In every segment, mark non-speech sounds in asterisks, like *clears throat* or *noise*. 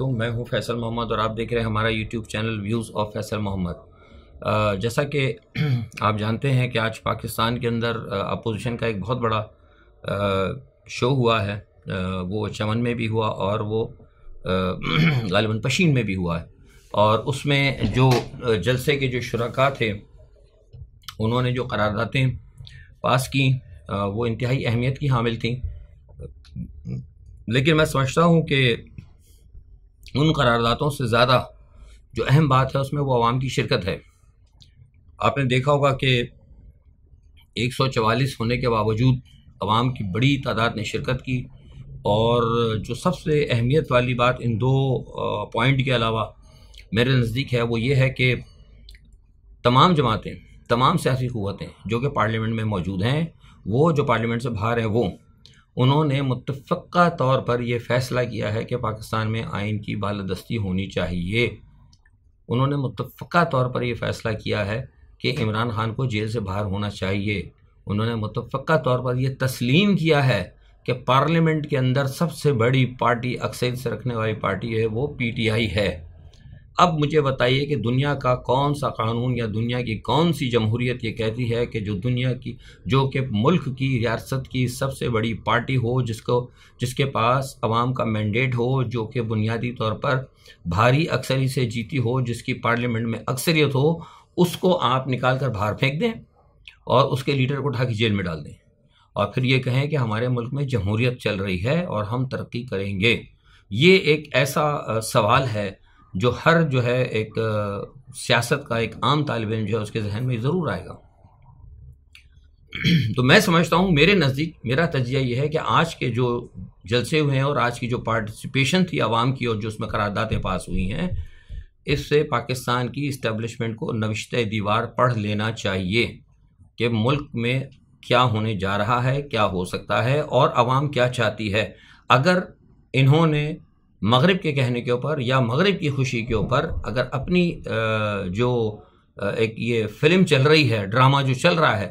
वालेकुम मैं हूं फैसल मोहम्मद और आप देख रहे हैं हमारा YouTube channel views of Faisal Mohammad जैसा कि *clears throat* आप जानते हैं कि आज पाकिस्तान के अंदर अपोजिशन का एक बहुत बड़ा शो हुआ है वो चमन में भी हुआ और वो गालिबा *clears throat* पशीन में भी हुआ है और उसमें जो जलसे के जो शुरा थे उन्होंने जो करारदातें पास की वो इंतहाई अहमियत की हामिल थी लेकिन मैं समझता हूँ कि उन करारदातों से ज़्यादा जो अहम बात है उसमें वो आवाम की शिरकत है आपने देखा होगा कि 144 होने के बावजूद आवाम की बड़ी तादाद ने शिरकत की और जो सबसे अहमियत वाली बात इन दो पॉइंट के अलावा मेरे नज़दीक है वो ये है कि तमाम जमातें तमाम सियासी क़वतें जो कि पार्लियामेंट में मौजूद हैं वो जो पार्लियामेंट से बाहर हैं वो उन्होंने मुतफ़ा तौर पर यह फ़ैसला किया है कि पाकिस्तान में आइन की बालादस्ती होनी चाहिए उन्होंने मुतफ़ा तौर पर यह फ़ैसला किया है कि इमरान खान को जेल से बाहर होना चाहिए उन्होंने मुतफ़ा तौर पर यह तस्लीम किया है कि पार्लियामेंट के अंदर सबसे बड़ी पार्टी से रखने वाली पार्टी है वो आई है अब मुझे बताइए कि दुनिया का कौन सा कानून या दुनिया की कौन सी जमहूरियत ये कहती है कि जो दुनिया की जो कि मुल्क की रियासत की सबसे बड़ी पार्टी हो जिसको जिसके पास आवाम का मैंडेट हो जो कि बुनियादी तौर पर भारी अक्सरी से जीती हो जिसकी पार्लियामेंट में अक्सरियत हो उसको आप निकाल कर बाहर फेंक दें और उसके लीडर को उठा के जेल में डाल दें और फिर ये कहें कि हमारे मुल्क में जमहूरियत चल रही है और हम तरक्की करेंगे ये एक ऐसा सवाल है जो हर जो है एक सियासत का एक आम तालब इम जो है उसके जहन में ज़रूर आएगा *clears throat* तो मैं समझता हूँ मेरे नज़दीक मेरा तजिया यह है कि आज के जो जलसे हुए हैं और आज की जो पार्टिसिपेशन थी आवाम की और जो उसमें करारदातें पास हुई हैं इससे पाकिस्तान की इस्टबलिशमेंट को नविशत दीवार पढ़ लेना चाहिए कि मुल्क में क्या होने जा रहा है क्या हो सकता है और आवाम क्या चाहती है अगर इन्होंने मगरब के कहने के ऊपर या मगरब की खुशी के ऊपर अगर अपनी जो एक ये फिल्म चल रही है ड्रामा जो चल रहा है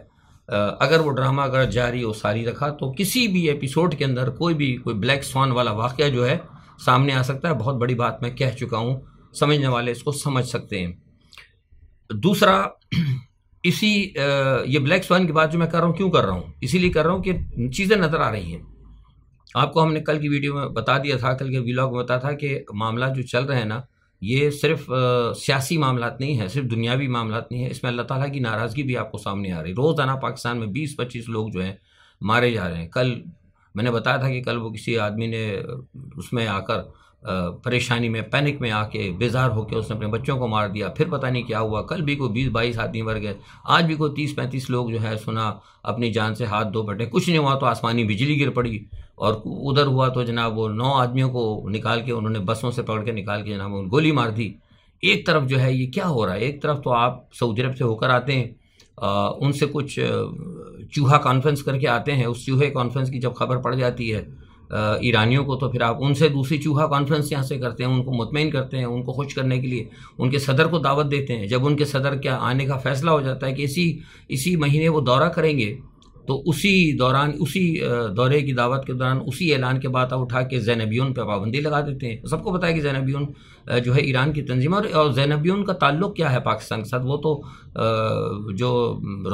अगर वो ड्रामा अगर जारी और सारी रखा तो किसी भी एपिसोड के अंदर कोई भी कोई ब्लैक स्वान वाला वाक़ जो है सामने आ सकता है बहुत बड़ी बात मैं कह चुका हूँ समझने वाले इसको समझ सकते हैं दूसरा *clears throat* इसी ये ब्लैक स्वान की बात जो मैं कर रहा हूँ क्यों कर रहा हूँ इसीलिए कर रहा हूँ कि चीज़ें नज़र आ रही हैं आपको हमने कल की वीडियो में बता दिया था कल के व्लॉग में बताया था कि मामला जो चल रहे हैं ना ये सिर्फ सियासी मामला नहीं है सिर्फ दुनियावी मामला नहीं है इसमें अल्लाह ताला की नाराज़गी भी आपको सामने आ रही है रोज़ाना पाकिस्तान में बीस पच्चीस लोग जो हैं मारे जा रहे हैं कल मैंने बताया था कि कल वो किसी आदमी ने उसमें आकर परेशानी में पैनिक में आके बेजार होकर उसने अपने बच्चों को मार दिया फिर पता नहीं क्या हुआ कल भी कोई बीस बाईस आदमी मर गए आज भी कोई तीस पैंतीस लोग जो है सुना अपनी जान से हाथ धो बैठे कुछ नहीं हुआ तो आसमानी बिजली गिर पड़ी और उधर हुआ तो जनाब वो नौ आदमियों को निकाल के उन्होंने बसों से पकड़ के निकाल के जनाब उन गोली मार दी एक तरफ जो है ये क्या हो रहा है एक तरफ तो आप सऊदी अरब से होकर आते हैं आ, उनसे कुछ चूहा कॉन्फ्रेंस करके आते हैं उस चूहे कॉन्फ्रेंस की जब खबर पड़ जाती है ईरानियों को तो फिर आप उनसे दूसरी चूहा कॉन्फ्रेंस यहाँ से करते हैं उनको मुतमिन करते हैं उनको खुश करने के लिए उनके सदर को दावत देते हैं जब उनके सदर क्या आने का फैसला हो जाता है कि इसी इसी महीने वो दौरा करेंगे तो उसी दौरान उसी दौरे की दावत के दौरान उसी ऐलान के बाद आप उठा के जैनबियन पर पाबंदी लगा देते हैं सबको पता है कि जैनबियन जो है ईरान की तंजीम और, और जैनबियन का ताल्लुक़ क्या है पाकिस्तान के साथ वो तो जो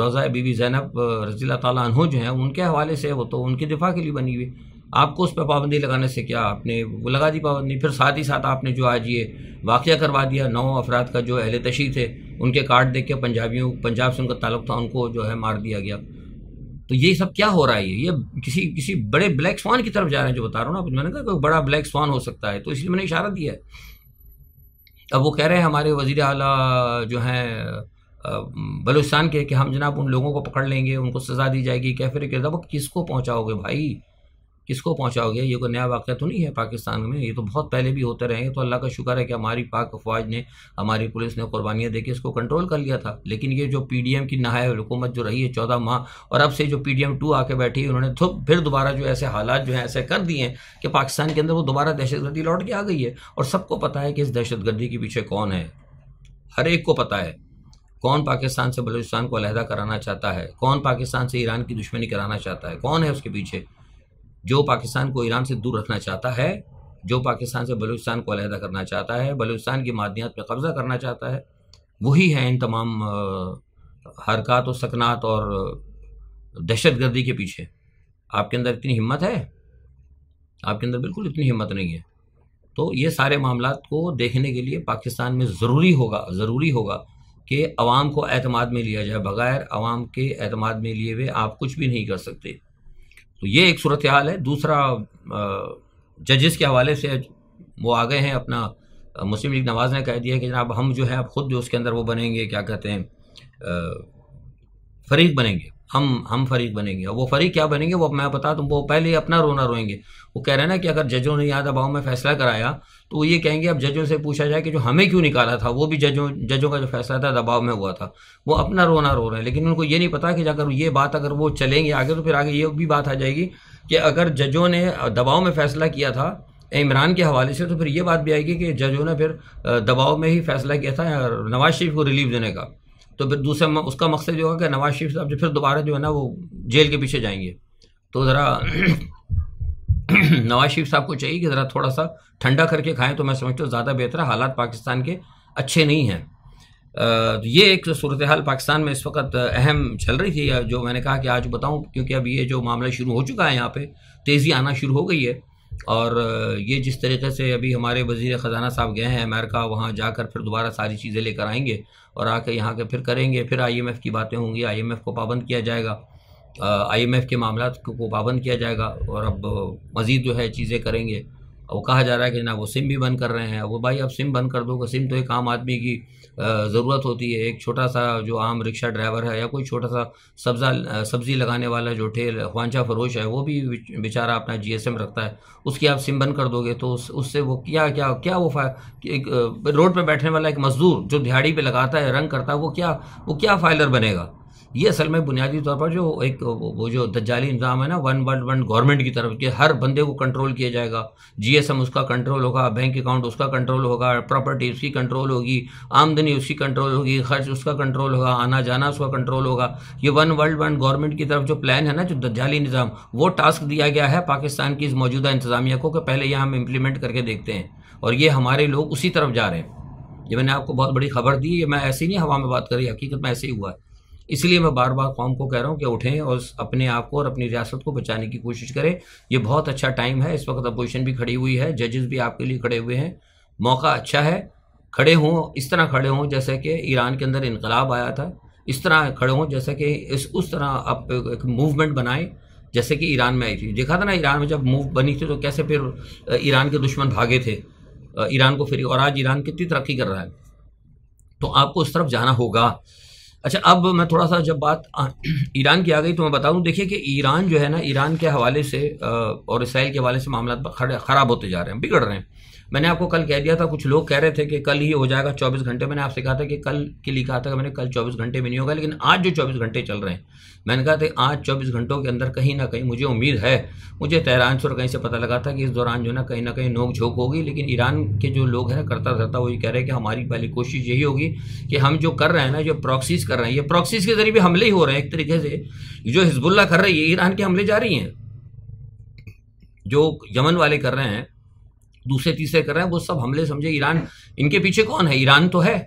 रोज़ा बीबी जैनब रजील तैन जो हैं उनके हवाले से वो तो उनके दिफा के लिए बनी हुई आपको उस पर पाबंदी लगाने से क्या आपने वो लगा दी पाबंदी फिर साथ ही साथ आपने जो आज ये वाक़ करवा दिया नौ अफराद का जो अहल तशी थे उनके कार्ड देख के पंजाबियों पंजाब से उनका ताल्लुक था उनको जो है मार दिया गया तो ये सब क्या हो रहा है ये किसी किसी बड़े ब्लैक स्वान की तरफ जा रहे हैं जो बता रहा हूँ ना मैंने कहा कोई बड़ा ब्लैक स्वान हो सकता है तो इसलिए मैंने इशारा दिया है अब वो कह रहे हैं हमारे वजीर अला जो हैं बलूचिस्तान के कि हम जनाब उन लोगों को पकड़ लेंगे उनको सज़ा दी जाएगी कैफे किरदा वो किसको पहुँचाओगे भाई किसको पहुंचाओगे ये कोई नया वाक़ तो नहीं है पाकिस्तान में ये तो बहुत पहले भी होते रहे तो अल्लाह का शुक्र है कि हमारी पाक अफवाज ने हमारी पुलिस ने कुर्बानियाँ देकर इसको कंट्रोल कर लिया था लेकिन ये जो पी डी एम की नहाय हुकूमत जो रही है चौदह माह और अब से जो पी डी एम टू आके बैठी है उन्होंने फिर दोबारा जो ऐसे हालात जो हैं ऐसे कर दिए हैं कि पाकिस्तान के अंदर वो दोबारा दहशतगर्दी लौट के आ गई है और सबको पता है कि इस दहशतगर्दी के पीछे कौन है हर एक को पता है कौन पाकिस्तान से बलूचिस्तान को अलहदा कराना चाहता है कौन पाकिस्तान से ईरान की दुश्मनी कराना चाहता है कौन है उसके पीछे जो पाकिस्तान को ईरान से दूर रखना चाहता है जो पाकिस्तान से बलूचिस्तान को अलहदा करना चाहता है बलूचिस्तान की मादियात पर कब्ज़ा करना चाहता है वही है इन तमाम हरकत व सकनात और दहशत गर्दी के पीछे आपके अंदर इतनी हिम्मत है आपके अंदर बिल्कुल इतनी हिम्मत नहीं है तो ये सारे मामला को देखने के लिए पाकिस्तान में ज़रूरी होगा ज़रूरी होगा कि आवाम को अतमाद में लिया जाए बग़ैर आवाम के अतमाद में लिए हुए आप कुछ भी नहीं कर सकते तो ये एक सूरत हाल है दूसरा जजेस के हवाले से वो आ गए हैं अपना मुस्लिम लीग नवाज ने कह दिया कि जनाब हम जो है अब ख़ुद जो उसके अंदर वो बनेंगे क्या कहते हैं फरीक बनेंगे हम हम फरीक बनेंगे और वो फरीक क्या बनेंगे वो मैं बता तुमको पहले ही अपना रोना रोएंगे वो कह रहे हैं ना कि अगर जजों ने यहाँ दबाव में फैसला कराया तो ये कहेंगे अब जजों से पूछा जाए कि जो हमें क्यों निकाला था वो भी जजों जजों का जो फैसला था दबाव में हुआ था वो अपना रोना रो रहे हैं लेकिन उनको ये नहीं पता कि अगर ये बात अगर वो चलेंगे आगे तो फिर आगे ये भी बात आ जाएगी कि अगर जजों ने दबाव में फैसला किया था इमरान के हवाले से तो फिर ये बात भी आएगी कि जजों ने फिर दबाव में ही फैसला किया था नवाज शरीफ को रिलीफ देने का तो फिर दूसरा उसका मकसद ये होगा कि नवाज शरीफ साहब जो फिर दोबारा जो है ना वो जेल के पीछे जाएंगे तो ज़रा *clears throat* नवाज शरीफ साहब को चाहिए कि ज़रा थोड़ा सा ठंडा करके खाएं तो मैं समझता हूँ ज़्यादा बेहतर है हालात पाकिस्तान के अच्छे नहीं हैं तो ये एक सूरत हाल पाकिस्तान में इस वक्त अहम चल रही थी जो मैंने कहा कि आज बताऊँ क्योंकि अब ये जो मामला शुरू हो चुका है यहाँ पर तेज़ी आना शुरू हो गई है और ये जिस तरीके से अभी हमारे वजीर ख़जाना साहब गए हैं अमेरिका वहाँ जाकर फिर दोबारा सारी चीज़ें लेकर आएंगे और आके यहाँ के फिर करेंगे फिर आईएमएफ की बातें होंगी आईएमएफ को पाबंद किया जाएगा आईएमएफ के मामला को पाबंद किया जाएगा और अब मज़ीद जो है चीज़ें करेंगे वो कहा जा रहा है कि ना वो सिम भी बंद कर रहे हैं वो भाई आप सिम बंद कर दो सिम तो एक आम आदमी की ज़रूरत होती है एक छोटा सा जो आम रिक्शा ड्राइवर है या कोई छोटा सा सब्ज़ा सब्ज़ी लगाने वाला जो ठेल ख्वांचा फरोश है वो भी बेचारा अपना जीएसएम रखता है उसकी आप सिम बंद कर दोगे तो उस, उससे वो क्या क्या क्या वो एक रोड पर बैठने वाला एक मज़दूर जो दिहाड़ी पर लगाता है रंग करता है वो क्या वो क्या फाइलर बनेगा ये असल में बुनियादी तौर पर जो एक वो जो दज्जाली निज़ाम है ना वन वर्ल्ड वन गवर्नमेंट की तरफ कि हर बंदे को कंट्रोल किया जाएगा जीएसएम उसका कंट्रोल होगा बैंक अकाउंट उसका कंट्रोल होगा प्रॉपर्टी उसकी कंट्रोल होगी आमदनी उसकी कंट्रोल होगी खर्च उसका कंट्रोल होगा आना जाना उसका कंट्रोल होगा ये वन वर्ल्ड वन गवर्नमेंट की तरफ जो प्लान है ना जो दज्जाली निज़ाम वो टास्क दिया गया है पाकिस्तान की इस मौजूदा इंतजामिया को कि पहले यह हम इम्प्लीमेंट करके देखते हैं और ये हमारे लोग उसी तरफ जा रहे हैं ये मैंने आपको बहुत बड़ी खबर दी ये मैं ऐसे ही नहीं हवा में बात करी हकीकत में ऐसे ही हुआ है इसलिए मैं बार बार कौम को कह रहा हूँ कि उठें और अपने आप को और अपनी रियासत को बचाने की कोशिश करें ये बहुत अच्छा टाइम है इस वक्त अपोजिशन भी खड़ी हुई है जजेस भी आपके लिए खड़े हुए हैं मौका अच्छा है खड़े हों इस तरह खड़े हों जैसे कि ईरान के अंदर इनकलाब आया था इस तरह खड़े हों जैसे कि इस उस तरह आप एक मूवमेंट बनाएं जैसे कि ईरान में आई थी देखा था ना ईरान में जब मूव बनी थी तो कैसे फिर ईरान के दुश्मन भागे थे ईरान को फिर और आज ईरान कितनी तरक्की कर रहा है तो आपको उस तरफ जाना होगा अच्छा अब मैं थोड़ा सा जब बात ईरान की आ गई तो मैं बता दूँ देखिए कि ईरान जो है ना ईरान के हवाले से और इसराइल के हवाले से मामला ख़राब होते जा रहे हैं बिगड़ रहे हैं मैंने आपको कल कह दिया था कुछ लोग कह रहे थे कि कल ही हो जाएगा 24 घंटे मैंने आपसे कहा था कि कल के लिए कहा था कि मैंने कल 24 घंटे में नहीं होगा लेकिन आज जो 24 घंटे चल रहे हैं मैंने कहा था आज 24 घंटों के अंदर कहीं ना कहीं मुझे उम्मीद है मुझे तहरान से और कहीं से पता लगा था कि इस दौरान जो ना कहीं ना कहीं नोक झोंक होगी लेकिन ईरान के जो लोग हैं करता रहता वो ये कह रहे हैं कि हमारी पहली कोशिश यही होगी कि हम जो कर रहे हैं ना जो प्रॉक्सीज कर रहे हैं ये प्रॉक्सीज के जरिए भी हमले ही हो रहे हैं एक तरीके से जो हिजबुल्ला कर रही है ईरान के हमले जारी हैं जो यमन वाले कर रहे हैं दूसरे तीसरे कर रहे हैं वो सब हमले समझे ईरान इनके पीछे कौन है ईरान तो है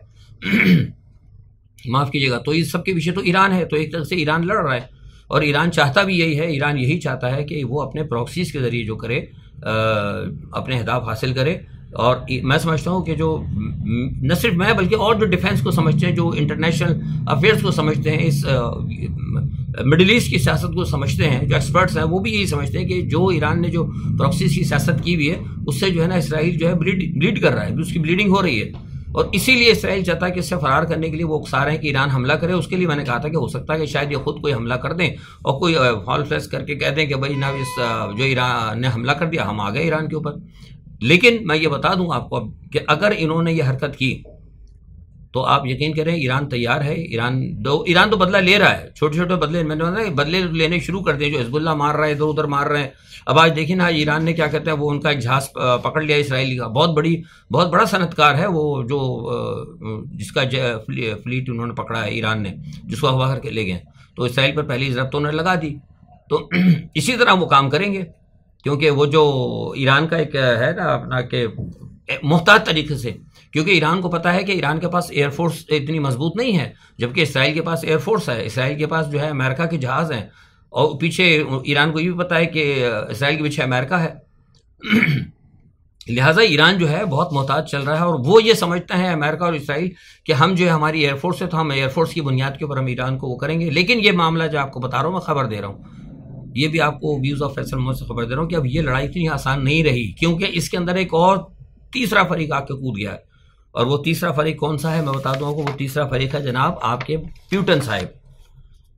*clears throat* माफ़ कीजिएगा तो इस सबके पीछे तो ईरान है तो एक तरह से ईरान लड़ रहा है और ईरान चाहता भी यही है ईरान यही चाहता है कि वो अपने प्रॉक्सीज के ज़रिए जो करे आ, अपने हदाफ हासिल करे और मैं समझता हूँ कि जो न सिर्फ मैं बल्कि और जो डिफेंस को समझते हैं जो इंटरनेशनल अफेयर्स को समझते हैं इस मिडिल ईस्ट की सियासत को समझते हैं जो एक्सपर्ट्स हैं वो भी यही समझते हैं कि जो ईरान ने जो प्रॉक्सीज की सियासत की हुई है उससे जो है ना इसराइल जो है ब्लीड ब्लीड कर रहा है उसकी ब्लीडिंग हो रही है और इसीलिए इसराइल चाहता है कि इससे फरार करने के लिए वो उकसा रहे हैं कि ईरान हमला करे उसके लिए मैंने कहा था कि हो सकता है कि शायद ये खुद कोई हमला कर दें और कोई हॉल फ्लैश करके कह दें कि भाई ना इस जो ईरान ने हमला कर दिया हम आ गए ईरान के ऊपर लेकिन मैं ये बता दूं आपको कि अगर इन्होंने ये हरकत की तो आप यकीन करें ईरान तैयार है ईरान दो ईरान तो बदला ले रहा है छोटे छोटे बदले मैंने बताया कि बदले लेने शुरू कर दिए जो हिजबुल्ला मार रहा है इधर उधर मार रहे हैं अब आज देखिए ना ईरान ने क्या कहते हैं वो उनका एक झांस पकड़ लिया इसराइल का बहुत बड़ी बहुत बड़ा सनतकार है वो जो जिसका फ्लीट उन्होंने पकड़ा है ईरान ने जिसको हवा करके ले गए तो इसराइल पर पहली जरब तो उन्होंने लगा दी तो *clears throat* इसी तरह वो काम करेंगे क्योंकि वो जो ईरान का एक है ना अपना के मुहतात तरीके से क्योंकि ईरान को पता है कि ईरान के पास एयरफोर्स इतनी मजबूत नहीं है जबकि इसराइल के पास एयरफोर्स है इसराइल के पास जो है अमेरिका के जहाज़ हैं और पीछे ईरान को ये भी पता है कि इसराइल के पीछे अमेरिका है *clears throat* लिहाजा ईरान जो है बहुत मोहताज चल रहा है और वो ये समझता है अमेरिका और इसराइल कि हम जो है हमारी एयरफोर्स है तो हम एयरफोर्स की बुनियाद के ऊपर हम ईरान को वो करेंगे लेकिन ये मामला जो आपको बता रहा हूँ मैं खबर दे रहा हूँ ये भी आपको व्यूज़ ऑफ फैसल मोहम्मद से खबर दे रहा हूँ कि अब ये लड़ाई इतनी आसान नहीं रही क्योंकि इसके अंदर एक और तीसरा फरीक आके कूद गया है और वो तीसरा फरीक कौन सा है मैं बता दूँ आपको वो तीसरा फरीक है जनाब आपके प्यूटन साहब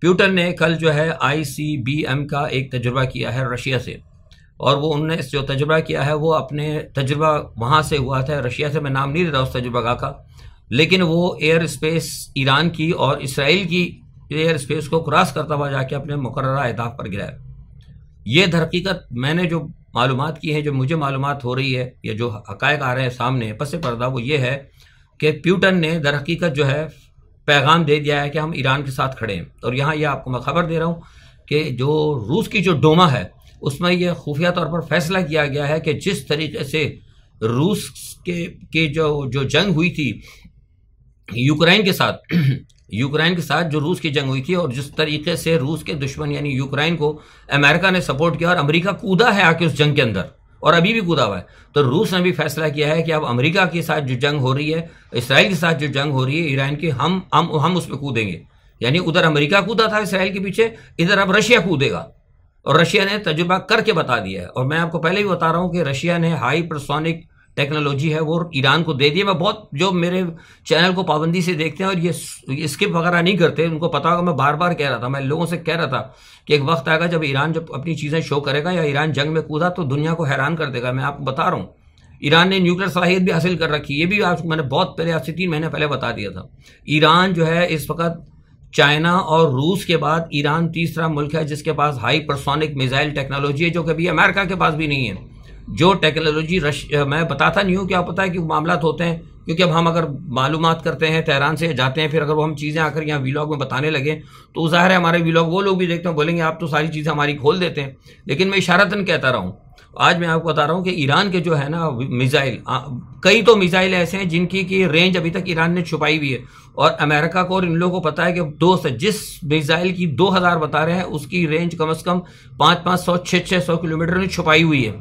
प्यूटन ने कल जो है एम का एक तजुर्बा किया है रशिया से और वो उनने जो तजुर्बा किया है वो अपने तजुर्बा वहाँ से हुआ था रशिया से मैं नाम नहीं दे रहा उस तजुर्बा का लेकिन वो एयर स्पेस ईरान की और इसराइल की एयर स्पेस को क्रॉस करता हुआ जाके अपने मुकर अहदाफ पर गिराया ये धरकीकत मैंने जो मालूम की हैं जो मुझे मालूम हो रही है या जो हक आ रहे हैं सामने पस पर्दा वो ये है कि प्यूटन ने दरकीकत जो है पैगाम दे दिया है कि हम ईरान के साथ खड़े हैं और यहाँ ये आपको मैं खबर दे रहा हूँ कि जो रूस की जो डोमा है उसमें यह खुफिया तौर पर फैसला किया गया है कि जिस तरीके से रूस के के जो जो जंग हुई थी यूक्रेन के साथ यूक्रेन के साथ जो रूस की जंग हुई थी और जिस तरीके से रूस के दुश्मन यानी यूक्रेन को अमेरिका ने सपोर्ट किया और अमेरिका कूदा है आके उस जंग के अंदर और अभी भी कूदा हुआ है तो रूस ने भी फैसला किया है कि अब अमेरिका के साथ जो जंग हो रही है इसराइल के साथ जो जंग हो रही है ईरान की हम हम हम उसमें कूदेंगे यानी उधर अमेरिका कूदा था इसराइल के पीछे इधर अब रशिया कूदेगा और रशिया ने तजुर्बा करके बता दिया है और मैं आपको पहले भी बता रहा हूं कि रशिया ने हाई प्रसोनिक टेक्नोलॉजी है वो ईरान को दे दिए मैं बहुत जो मेरे चैनल को पाबंदी से देखते हैं और ये स्किप वगैरह नहीं करते उनको पता होगा मैं बार बार कह रहा था मैं लोगों से कह रहा था कि एक वक्त आएगा जब ईरान जब अपनी चीज़ें शो करेगा या ईरान जंग में कूदा तो दुनिया को हैरान कर देगा मैं आपको बता रहा हूँ ईरान ने न्यूक्लियर सलाहियत भी हासिल कर रखी ये भी आप मैंने बहुत पहले आपसे तीन महीने पहले बता दिया था ईरान जो है इस वक्त चाइना और रूस के बाद ईरान तीसरा मुल्क है जिसके पास हाई परसोनिक मिसाइल टेक्नोलॉजी है जो कभी अमेरिका के पास भी नहीं है जो टेक्नोलॉजी रश मैं बताता नहीं हूँ क्या पता है कि मामला तो होते हैं क्योंकि अब हम अगर मालूम करते हैं तहरान से जाते हैं फिर अगर वो हम चीज़ें आकर यहाँ वीलॉग में बताने लगे तो ज़ाहिर है हमारे वीलॉग वो लोग भी देखते हैं बोलेंगे आप तो सारी चीज़ें हमारी खोल देते हैं लेकिन मैं इशारतन कहता रहा हूँ आज मैं आपको बता रहा हूँ कि ईरान के जो है ना मिज़ाइल कई तो मिज़ाइल ऐसे हैं जिनकी की रेंज अभी तक ईरान ने छुपाई हुई है और अमेरिका को और इन लोगों को पता है कि दो से जिस मिज़ाइल की दो हज़ार बता रहे हैं उसकी रेंज कम अज़ कम पाँच पाँच सौ छः छः सौ किलोमीटर में छुपाई हुई है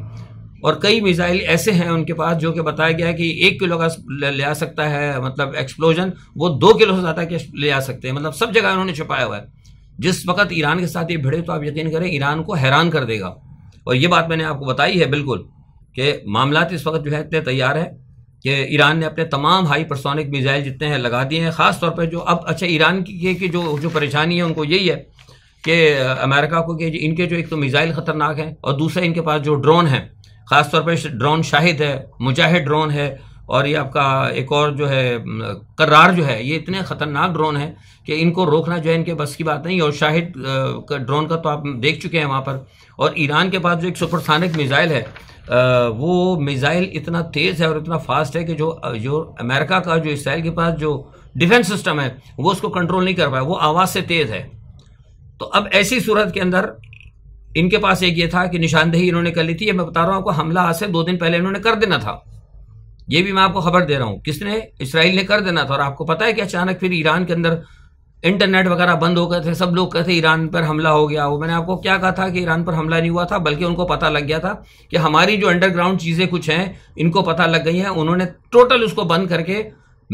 और कई मिसाइल ऐसे हैं उनके पास जो कि बताया गया है कि एक किलो का ले आ सकता है मतलब एक्सप्लोजन वो दो किलो से ज़्यादा के ले आ सकते हैं मतलब सब जगह उन्होंने छुपाया हुआ है जिस वक्त ईरान के साथ ये भिड़े तो आप यकीन करें ईरान को हैरान कर देगा और ये बात मैंने आपको बताई है बिल्कुल कि मामला इस वक्त जो है इतने तैयार है कि ईरान ने अपने तमाम हाई परसोनिक मिज़ाइल जितने हैं लगा दिए हैं ख़ास तौर पर जो अब अच्छा ईरान की, कि जो जो परेशानी है उनको यही है कि अमेरिका को कि इनके जो एक तो मिसाइल ख़तरनाक हैं और दूसरा इनके पास जो ड्रोन हैं ख़ास तौर पर ड्रोन शाहिद है मुजाहिद ड्रोन है और ये आपका एक और जो है करार जो है ये इतने ख़तरनाक ड्रोन है कि इनको रोकना जो है इनके बस की बात नहीं और शाहिद का ड्रोन का तो आप देख चुके हैं वहाँ पर और ईरान के पास जो एक सुपरसानिक मिज़ाइल है वो मिज़ाइल इतना तेज़ है और इतना फास्ट है कि जो जो अमेरिका का जो इसराइल के पास जो डिफेंस सिस्टम है वो उसको कंट्रोल नहीं कर पाया वो आवाज़ से तेज़ है तो अब ऐसी सूरत के अंदर इनके पास एक ये था कि निशानदेही इन्होंने कर ली थी ये मैं बता रहा हूं आपको हमला आज से दो दिन पहले इन्होंने कर देना था ये भी मैं आपको खबर दे रहा हूं किसने इसराइल ने कर देना था और आपको पता है कि अचानक फिर ईरान के अंदर इंटरनेट वगैरह बंद हो गए थे सब लोग कहते ईरान पर हमला हो गया वो मैंने आपको क्या कहा था कि ईरान पर हमला नहीं हुआ था बल्कि उनको पता लग गया था कि हमारी जो अंडरग्राउंड चीज़ें कुछ हैं इनको पता लग गई हैं उन्होंने टोटल उसको बंद करके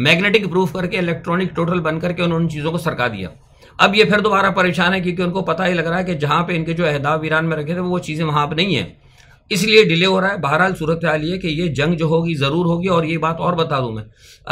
मैग्नेटिक प्रूफ करके इलेक्ट्रॉनिक टोटल बंद करके उन्होंने चीज़ों को सरका दिया अब ये फिर दोबारा परेशान है क्योंकि उनको पता ही लग रहा है कि जहाँ पे इनके जो अहदाब ईरान में रखे थे वो चीज़ें वहाँ पर नहीं है इसलिए डिले हो रहा है बहरहाल सूरत हाल ये कि ये जंग जो होगी ज़रूर होगी और ये बात और बता दूं मैं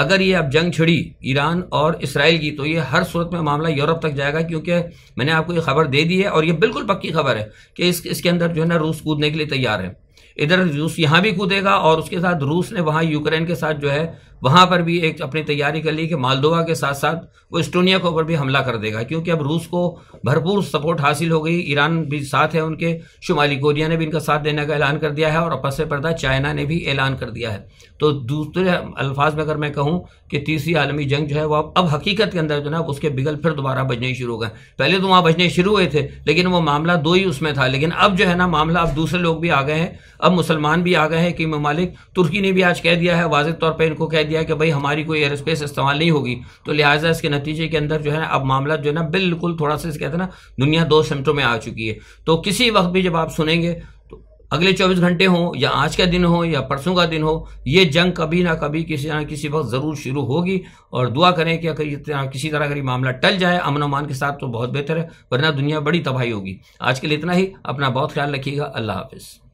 अगर ये अब जंग छिड़ी ईरान और इसराइल की तो ये हर सूरत में मामला यूरोप तक जाएगा क्योंकि मैंने आपको ये खबर दे दी है और ये बिल्कुल पक्की खबर है कि इस इसके अंदर जो है ना रूस कूदने के लिए तैयार है इधर रूस यहाँ भी कूदेगा और उसके साथ रूस ने वहाँ यूक्रेन के साथ जो है वहां पर भी एक अपनी तैयारी कर ली कि मालदोवा के साथ साथ वो इस्टोनिया के ऊपर भी हमला कर देगा क्योंकि अब रूस को भरपूर सपोर्ट हासिल हो गई ईरान भी साथ है उनके शुमाली कोरिया ने भी इनका साथ देने का ऐलान कर दिया है और पस पर्दा चाइना ने भी ऐलान कर दिया है तो दूसरे अल्फाज में अगर मैं कहूँ कि तीसरी आलमी जंग जो है वो अब हकीकत के अंदर जो ना उसके बिगल फिर दोबारा बजने शुरू हो गए पहले तो वहाँ बजने शुरू हुए थे लेकिन वो मामला दो ही उसमें था लेकिन अब जो है ना मामला अब दूसरे लोग भी आ गए हैं अब मुसलमान भी आ गए हैं कि ममालिक तुर्की ने भी आज कह दिया है वाजह तौर पर इनको कह दिया दिया कि भाई हमारी कोई एयर स्पेस इस्तेमाल नहीं होगी तो लिहाजा इसके नतीजे के अंदर जो है अब मामला जो है ना बिल्कुल थोड़ा सा कहते हैं ना दुनिया दो सेमटों में आ चुकी है तो किसी वक्त भी जब आप सुनेंगे तो अगले 24 घंटे हो या आज का दिन हो या परसों का दिन हो ये जंग कभी ना कभी किसी ना किसी वक्त ज़रूर शुरू होगी और दुआ करें कि अगर किसी तरह अगर ये मामला टल जाए अमन अमान के साथ तो बहुत बेहतर है वरना दुनिया बड़ी तबाही होगी आज के लिए इतना ही अपना बहुत ख्याल रखिएगा अल्लाह हाफिज़